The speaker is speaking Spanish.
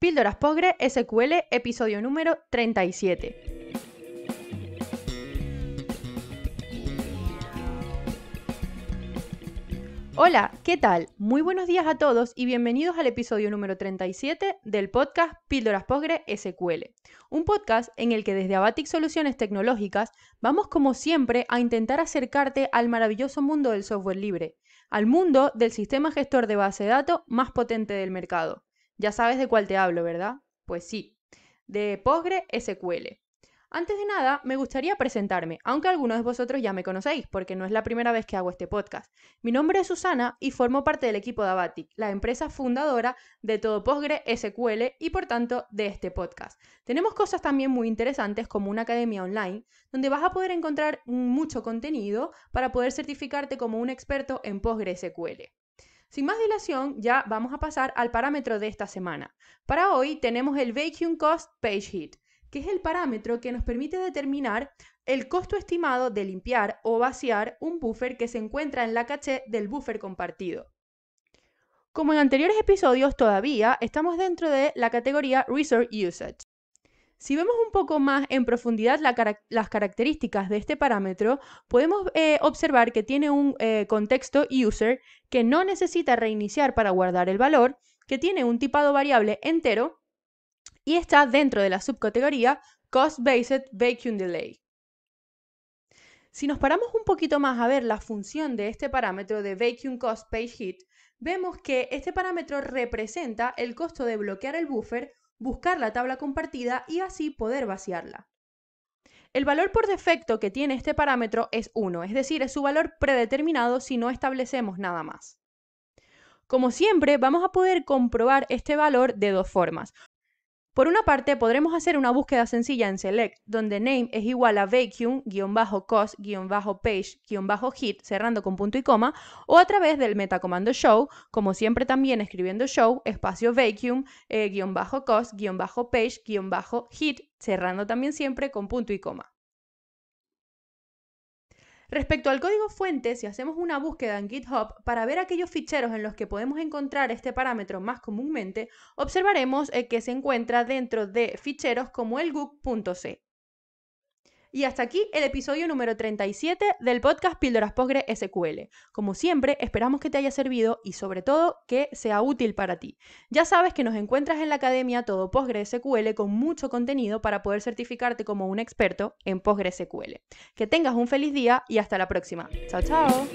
Píldoras Pogre SQL, episodio número 37. Hola, ¿qué tal? Muy buenos días a todos y bienvenidos al episodio número 37 del podcast Píldoras Pogre SQL, un podcast en el que desde Abatic Soluciones Tecnológicas vamos como siempre a intentar acercarte al maravilloso mundo del software libre, al mundo del sistema gestor de base de datos más potente del mercado. Ya sabes de cuál te hablo, ¿verdad? Pues sí, de PostgreSQL. Antes de nada, me gustaría presentarme, aunque algunos de vosotros ya me conocéis, porque no es la primera vez que hago este podcast. Mi nombre es Susana y formo parte del equipo de Abatic, la empresa fundadora de todo PostgreSQL y por tanto de este podcast. Tenemos cosas también muy interesantes como una academia online, donde vas a poder encontrar mucho contenido para poder certificarte como un experto en PostgreSQL. Sin más dilación, ya vamos a pasar al parámetro de esta semana. Para hoy tenemos el Vacuum Cost Page Hit, que es el parámetro que nos permite determinar el costo estimado de limpiar o vaciar un buffer que se encuentra en la caché del buffer compartido. Como en anteriores episodios, todavía estamos dentro de la categoría Resource Usage, si vemos un poco más en profundidad las características de este parámetro, podemos eh, observar que tiene un eh, contexto user que no necesita reiniciar para guardar el valor, que tiene un tipado variable entero y está dentro de la subcategoría Cost-Based Vacuum Delay. Si nos paramos un poquito más a ver la función de este parámetro de Vacuum Cost Page Hit, vemos que este parámetro representa el costo de bloquear el buffer buscar la tabla compartida y así poder vaciarla. El valor por defecto que tiene este parámetro es 1, es decir, es su valor predeterminado si no establecemos nada más. Como siempre, vamos a poder comprobar este valor de dos formas. Por una parte, podremos hacer una búsqueda sencilla en select, donde name es igual a vacuum-cost-page-hit, cerrando con punto y coma, o a través del metacomando show, como siempre también escribiendo show, espacio vacuum-cost-page-hit, eh, cerrando también siempre con punto y coma. Respecto al código fuente, si hacemos una búsqueda en GitHub para ver aquellos ficheros en los que podemos encontrar este parámetro más comúnmente, observaremos que se encuentra dentro de ficheros como el gook.c, y hasta aquí el episodio número 37 del podcast Píldoras PostgreSQL. Como siempre, esperamos que te haya servido y sobre todo que sea útil para ti. Ya sabes que nos encuentras en la academia Todo PostgreSQL con mucho contenido para poder certificarte como un experto en PostgreSQL. Que tengas un feliz día y hasta la próxima. Chao, chao.